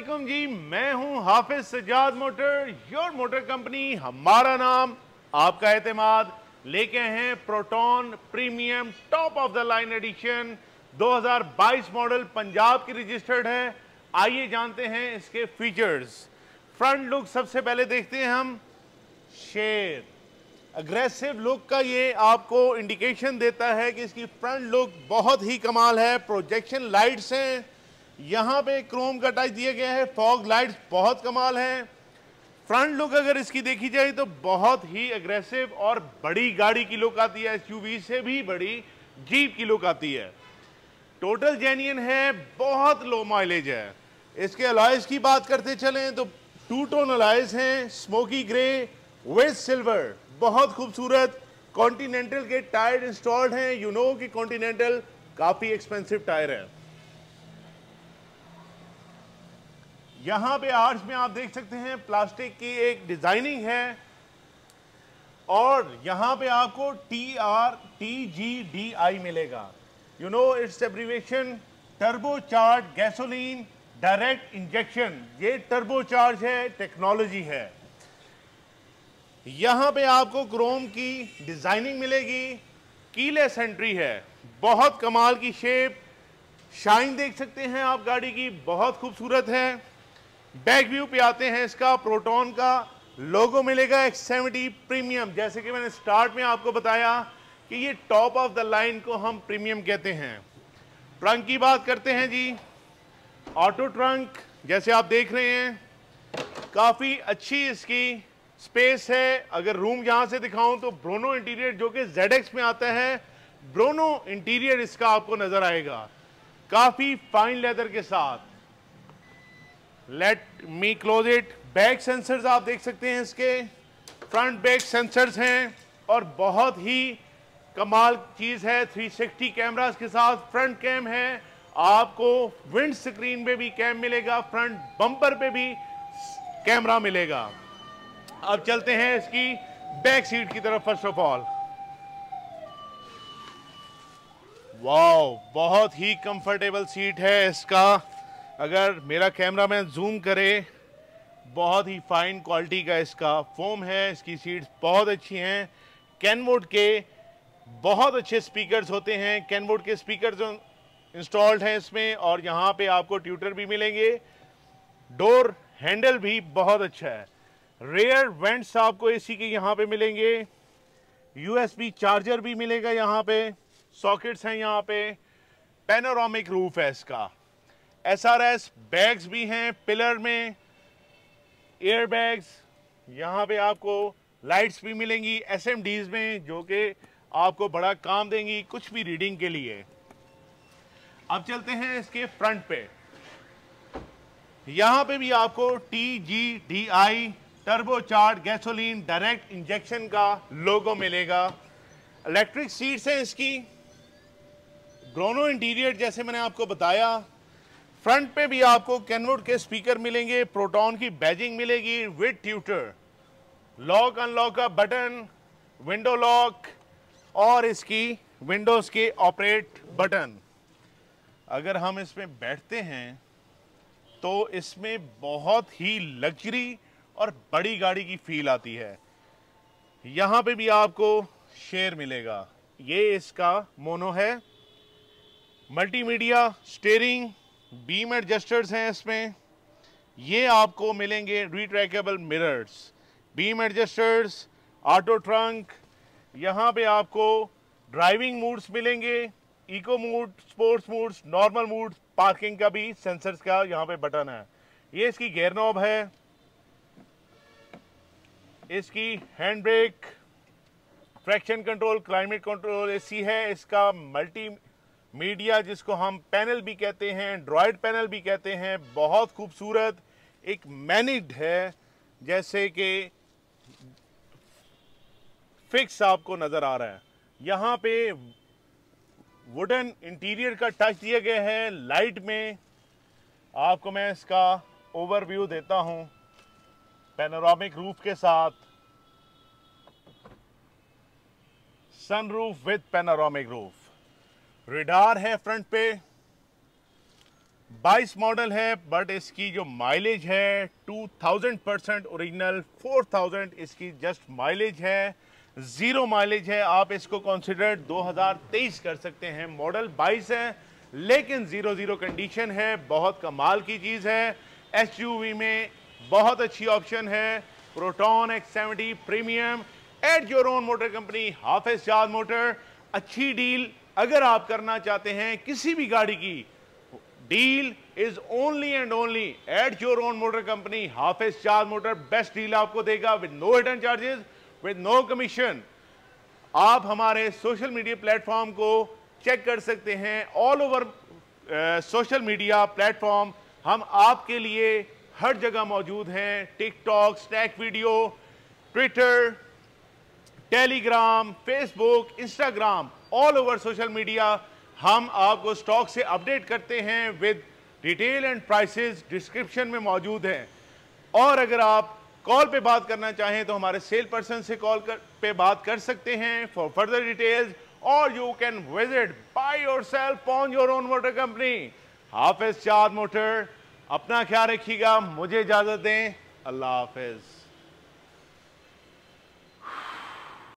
वालेकुम जी मैं हूं Hafiz Sajjad motor your motor company हमारा नाम आपका एतमाद लेके हैं Proton premium top of the line edition 2022 model Punjab की रजिस्टर्ड है आइए जानते हैं इसके फीचर्स फ्रंट लुक सबसे पहले देखते हैं हम शेर अग्रेसिव लुक का ये आपको इंडिकेशन देता है कि इसकी फ्रंट लुक बहुत ही कमाल है प्रोजेक्शन लाइट्स हैं यहाँ पे क्रोम का टच दिया गया है फॉग लाइट्स बहुत कमाल है फ्रंट लुक अगर इसकी देखी जाए तो बहुत ही अग्रेसिव और बड़ी गाड़ी की लुक आती है एसयूवी से भी बड़ी जीप की लुक आती है टोटल जेन्यन है बहुत लो माइलेज है इसके अलाइज की बात करते चलें तो टू टोन अलाइज हैं स्मोकी ग्रे वेस्ट सिल्वर बहुत खूबसूरत कॉन्टीनेंटल के टायर इंस्टॉल्ड हैं यू नो कि कॉन्टीनेंटल काफ़ी एक्सपेंसिव टायर है यहाँ पे आर्ट्स में आप देख सकते हैं प्लास्टिक की एक डिजाइनिंग है और यहां पे आपको T R T G D I मिलेगा you know it's abbreviation turbo charge gasoline direct injection ये टर्बो चार्ज है टेक्नोलॉजी है यहाँ पे आपको क्रोम की डिजाइनिंग मिलेगी कीले सेंट्री है बहुत कमाल की शेप शाइन देख सकते हैं आप गाड़ी की बहुत खूबसूरत है बैक व्यू पे आते हैं इसका प्रोटोन का लोगो मिलेगा एक्स सेवेंटी प्रीमियम जैसे कि मैंने स्टार्ट में आपको बताया कि ये टॉप ऑफ द लाइन को हम प्रीमियम कहते हैं ट्रंक की बात करते हैं जी ऑटो ट्रंक जैसे आप देख रहे हैं काफ़ी अच्छी इसकी स्पेस है अगर रूम यहाँ से दिखाऊं तो ब्रोनो इंटीरियर जो कि जेड में आता है ब्रोनो इंटीरियर इसका आपको नज़र आएगा काफ़ी फाइन लेदर के साथ let me close it back sensors आप देख सकते हैं इसके फ्रंट बैक सेंसर्स हैं और बहुत ही कमाल चीज़ है 360 कैमराज के साथ फ्रंट कैम है आपको विंड स्क्रीन पे भी कैम मिलेगा फ्रंट बम्पर पे भी कैमरा मिलेगा अब चलते हैं इसकी बैक सीट की तरफ फर्स्ट ऑफ ऑल वाओ बहुत ही कंफर्टेबल सीट है इसका अगर मेरा कैमरा मैन जूम करे बहुत ही फाइन क्वालिटी का इसका फोम है इसकी सीट्स बहुत अच्छी हैं कैनवुड के बहुत अच्छे स्पीकर्स होते हैं कैनवुड के स्पीकर्स इंस्टॉल्ड हैं इसमें और यहाँ पे आपको ट्यूटर भी मिलेंगे डोर हैंडल भी बहुत अच्छा है रेयर वेंट्स आपको एसी के यहाँ पे मिलेंगे यूएसबी चार्जर भी मिलेगा यहाँ पे सॉकेट्स हैं यहाँ पे पेनोरामिक रूफ है इसका एसआरएस बैग्स भी हैं पिलर में एयर बैग्स यहाँ पे आपको लाइट्स भी मिलेंगी एसएमडीज में जो कि आपको बड़ा काम देंगी कुछ भी रीडिंग के लिए अब चलते हैं इसके फ्रंट पे यहाँ पे भी आपको T G D I turbocharge gasoline direct injection का लोगो मिलेगा इलेक्ट्रिक सीट्स हैं इसकी ग्रोनो इंटीरियर जैसे मैंने आपको बताया फ्रंट पे भी आपको कैनवुड के स्पीकर मिलेंगे प्रोटॉन की बैजिंग मिलेगी विद ट्यूटर लॉक अनलॉक का बटन विंडो लॉक और इसकी विंडोज के ऑपरेट बटन अगर हम इसमें बैठते हैं तो इसमें बहुत ही लग्जरी और बड़ी गाड़ी की फील आती है यहाँ पे भी आपको शेयर मिलेगा ये इसका मोनो है मल्टीमीडिया स्टेयरिंग बीम एडजस्टर्स हैं इसमें ये आपको मिलेंगे retractable mirrors beam adjusters auto trunk यहाँ पे आपको ड्राइविंग मूड्स मिलेंगे eco mood sports moods normal moods parking का भी सेंसर्स का यहाँ पे बटन है ये इसकी गेयर नॉब है इसकी hand brake fraction control climate control AC है इसका मल्टी मीडिया जिसको हम पैनल भी कहते हैं ड्रॉयड पैनल भी कहते हैं बहुत खूबसूरत एक मैनिड है जैसे कि फिक्स आपको नज़र आ रहा है यहाँ पे वुडन इंटीरियर का टच दिया गया है लाइट में आपको मैं इसका ओवरव्यू देता हूँ पेनोरामिक रूफ के साथ sunroof with panoramic roof radar है फ्रंट पे 22 मॉडल है बट इसकी जो माइलेज है 2000 परसेंट ओरिजिनल 4000 इसकी जस्ट माइलेज है ज़ीरो माइलेज है आप इसको कंसिडर 2023 कर सकते हैं मॉडल 22 है लेकिन ज़ीरो ज़ीरो कंडीशन है बहुत कमाल की चीज़ है एस में बहुत अच्छी ऑप्शन है Proton X seventy premium at your own motor company Hafiz motor अच्छी डील अगर आप करना चाहते हैं किसी भी गाड़ी की deal is only and only at your own motor company Hafiz चार मोटर बेस्ट डील आपको देगा with no hidden charges with no commission आप हमारे सोशल मीडिया प्लेटफॉर्म को चेक कर सकते हैं all over social media platform हम आपके लिए हर जगह मौजूद हैं TikTok stack video Twitter Telegram Facebook Instagram all over social media हम आपको स्टॉक से अपडेट करते हैं with detail and prices description में मौजूद हैं और अगर आप कॉल पे बात करना चाहें तो हमारे सेल पर्सन से कॉल कर पे बात कर सकते हैं फॉर फर्दर डिटेल्स और you can visit by yourself on your own motor company Hafiz चार मोटर अपना ख्याल रखिएगा मुझे इजाज़त दें अल्लाह हाफिज़